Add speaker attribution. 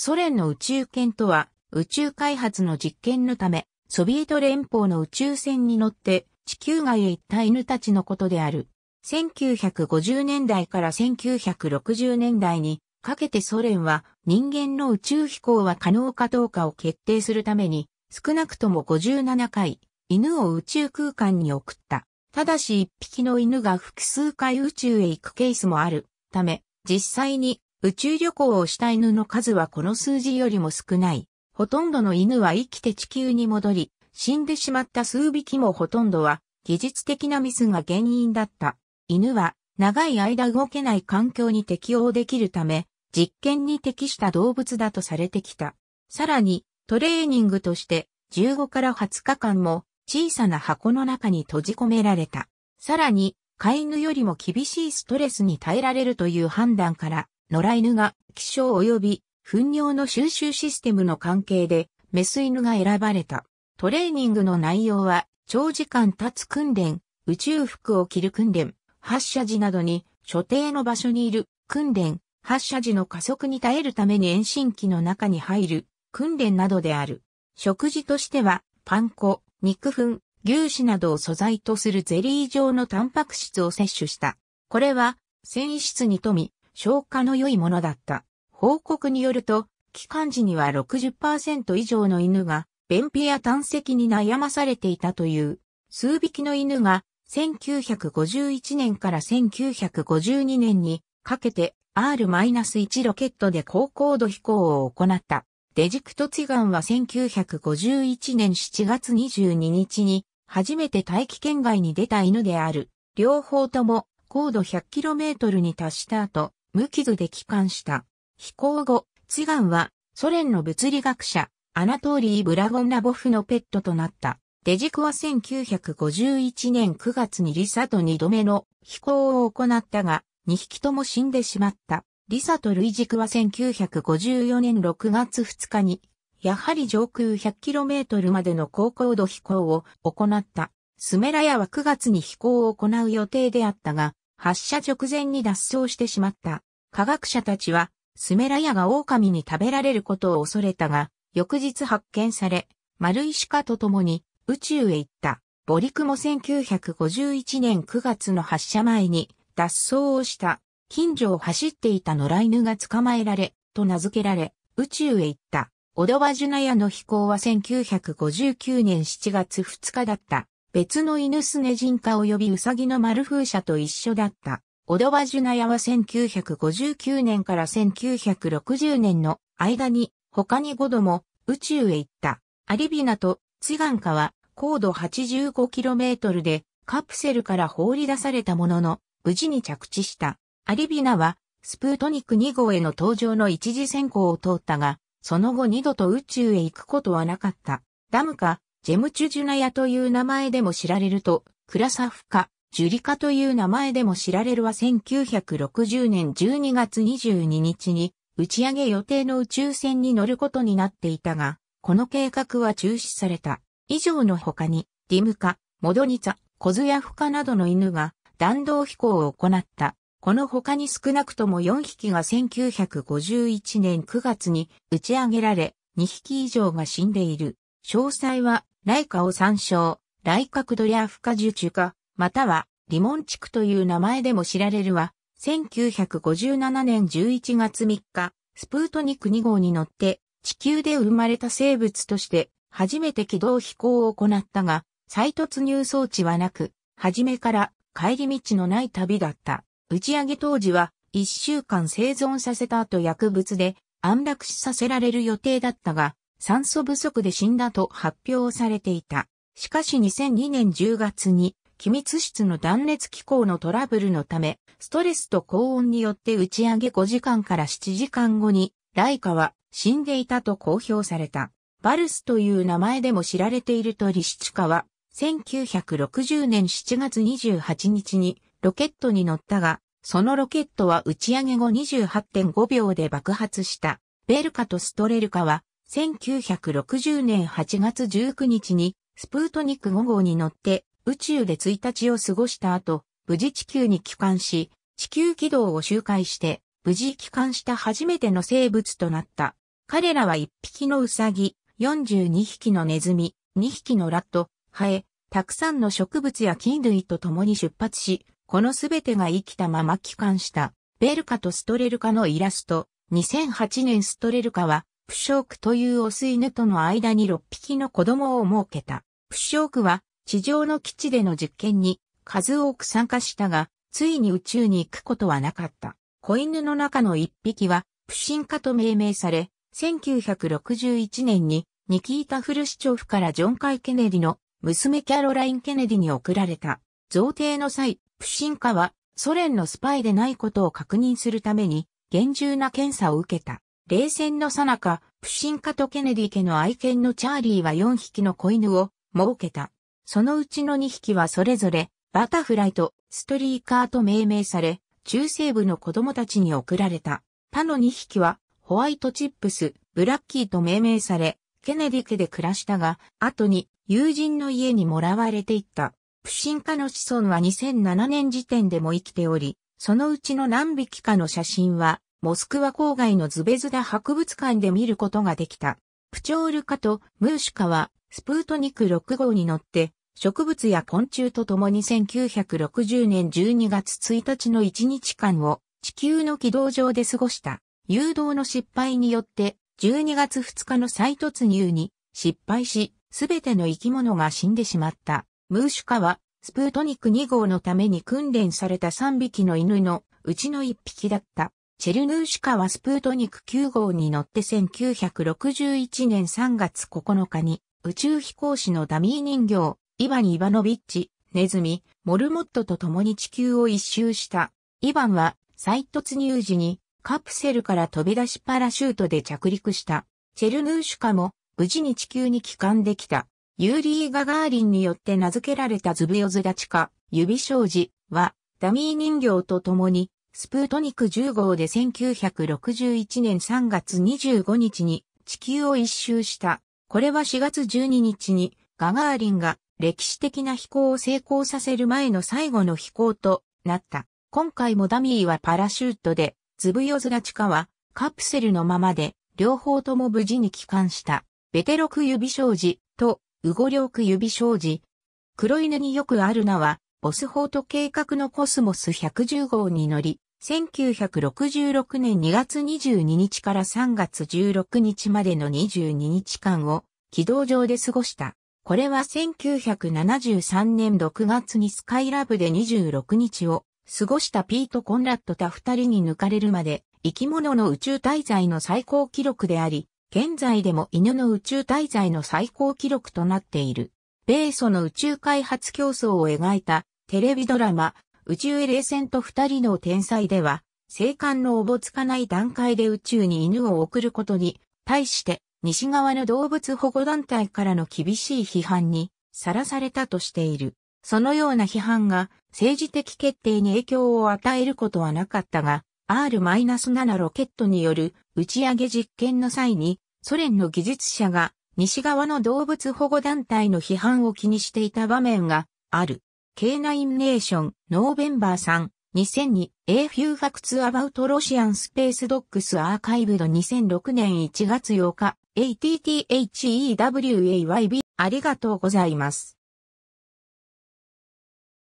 Speaker 1: ソ連の宇宙犬とは、宇宙開発の実験のため、ソビエト連邦の宇宙船に乗って地球外へ行った犬たちのことである。1950年代から1960年代にかけてソ連は人間の宇宙飛行は可能かどうかを決定するために少なくとも57回犬を宇宙空間に送った。ただし一匹の犬が複数回宇宙へ行くケースもあるため実際に宇宙旅行をした犬の数はこの数字よりも少ない。ほとんどの犬は生きて地球に戻り、死んでしまった数匹もほとんどは技術的なミスが原因だった。犬は長い間動けない環境に適応できるため、実験に適した動物だとされてきた。さらに、トレーニングとして15から20日間も小さな箱の中に閉じ込められた。さらに、飼い犬よりも厳しいストレスに耐えられるという判断から、野良犬が気象及び糞尿の収集システムの関係で、メス犬が選ばれた。トレーニングの内容は、長時間経つ訓練、宇宙服を着る訓練、発射時などに所定の場所にいる訓練、発射時の加速に耐えるために遠心機の中に入る訓練などである。食事としては、パン粉、肉粉、牛脂などを素材とするゼリー状のタンパク質を摂取した。これは、繊維質に富み、消化の良いものだった。報告によると、期間時には60%以上の犬が便秘や胆石に悩まされていたという、数匹の犬が1951年から1952年にかけて R-1 ロケットで高高度飛行を行った。デジクトツィガンは1951年7月22日に初めて大気圏外に出た犬である。両方とも高度 100km に達した後、無傷で帰還した。飛行後、ツィガンはソ連の物理学者、アナトーリー・ブラゴンラボフのペットとなった。デジクは1951年9月にリサと2度目の飛行を行ったが、2匹とも死んでしまった。リサとルイジクは1954年6月2日に、やはり上空 100km までの高高度飛行を行った。スメラヤは9月に飛行を行う予定であったが、発射直前に脱走してしまった。科学者たちは、スメラヤが狼に食べられることを恐れたが、翌日発見され、丸石化と共に宇宙へ行った。ボリクも1951年9月の発射前に脱走をした。近所を走っていた野良犬が捕まえられ、と名付けられ、宇宙へ行った。オドバジュナヤの飛行は1959年7月2日だった。別の犬スネ人家及びウサギの丸風車と一緒だった。オドワジュナヤは1959年から1960年の間に他に5度も宇宙へ行った。アリビナとツガンカは高度 85km でカプセルから放り出されたものの無事に着地した。アリビナはスプートニク2号への登場の一次選考を通ったが、その後二度と宇宙へ行くことはなかった。ダムカ、ジェムチュジュナヤという名前でも知られると、クラサフカ、ジュリカという名前でも知られるは1960年12月22日に打ち上げ予定の宇宙船に乗ることになっていたが、この計画は中止された。以上の他に、ディムカ、モドニツァ、コズヤフカなどの犬が弾道飛行を行った。この他に少なくとも4匹が1951年9月に打ち上げられ、2匹以上が死んでいる。詳細はライカを参照、ライカクドリアフカジュチュカ、またはリモン地区という名前でも知られるは、1957年11月3日、スプートニク2号に乗って地球で生まれた生物として初めて軌道飛行を行ったが、再突入装置はなく、初めから帰り道のない旅だった。打ち上げ当時は1週間生存させた後薬物で安楽死させられる予定だったが、酸素不足で死んだと発表されていた。しかし2002年10月に機密室の断熱機構のトラブルのため、ストレスと高温によって打ち上げ5時間から7時間後に、ライカは死んでいたと公表された。バルスという名前でも知られているとリシチカは、1960年7月28日にロケットに乗ったが、そのロケットは打ち上げ後28.5秒で爆発した。ベルカとストレルカは1960年8月19日にスプートニック5号に乗って宇宙で1日を過ごした後、無事地球に帰還し、地球軌道を周回して無事帰還した初めての生物となった。彼らは1匹のウサギ、42匹のネズミ、2匹のラット、ハエ、たくさんの植物や菌類と共に出発し、このすべてが生きたまま帰還した。ベルカとストレルカのイラスト。2008年ストレルカはプショークというオス犬との間に6匹の子供を設けた。プショークは地上の基地での実験に数多く参加したが、ついに宇宙に行くことはなかった。子犬の中の1匹はプシンカと命名され、1961年にニキータ・フルシチョフからジョン・カイ・ケネディの娘キャロライン・ケネディに贈られた。贈呈の際、プシンカはソ連のスパイでないことを確認するために厳重な検査を受けた。冷戦の最中、プシンカとケネディ家の愛犬のチャーリーは4匹の子犬を設けた。そのうちの2匹はそれぞれ、バタフライとストリーカーと命名され、中西部の子供たちに送られた。他の2匹は、ホワイトチップス、ブラッキーと命名され、ケネディ家で暮らしたが、後に友人の家にもらわれていった。プシンカの子孫は2007年時点でも生きており、そのうちの何匹かの写真はモスクワ郊外のズベズダ博物館で見ることができた。プチョールカとムーシュカは、スプートニク6号に乗って、植物や昆虫と共に1960年12月1日の1日間を地球の軌道上で過ごした。誘導の失敗によって、12月2日の再突入に失敗し、すべての生き物が死んでしまった。ムーシュカは、スプートニク2号のために訓練された3匹の犬のうちの1匹だった。チェルヌーシカはスプートニク9号に乗って1961年3月9日に宇宙飛行士のダミー人形、イヴァン・イヴァノビッチ、ネズミ、モルモットと共に地球を一周した。イヴァンは再突入時にカプセルから飛び出しパラシュートで着陸した。チェルヌーシュカも無事に地球に帰還できた。ユーリー・ガガーリンによって名付けられたズブヨズダチカ、指障子はダミー人形と共にスプートニク10号で1961年3月25日に地球を一周した。これは4月12日にガガーリンが歴史的な飛行を成功させる前の最後の飛行となった。今回もダミーはパラシュートで、ズブヨズラチカはカプセルのままで両方とも無事に帰還した。ベテロク指障子とウゴリョーク指障子。黒犬によくある名は、オスホート計画のコスモス110号に乗り、1966年2月22日から3月16日までの22日間を軌道上で過ごした。これは1973年6月にスカイラブで26日を過ごしたピート・コンラッドた二人に抜かれるまで生き物の宇宙滞在の最高記録であり、現在でも犬の宇宙滞在の最高記録となっている。米ソの宇宙開発競争を描いたテレビドラマ宇宙エレセント二人の天才では、生還のおぼつかない段階で宇宙に犬を送ることに、対して西側の動物保護団体からの厳しい批判にさらされたとしている。そのような批判が政治的決定に影響を与えることはなかったが、R-7 ロケットによる打ち上げ実験の際に、ソ連の技術者が西側の動物保護団体の批判を気にしていた場面がある。K9 Nation, November 3、2002、A Few Facts About Russian Space Docs Archived 2006年1月8日、ATTHEWAYB ありがとうございます。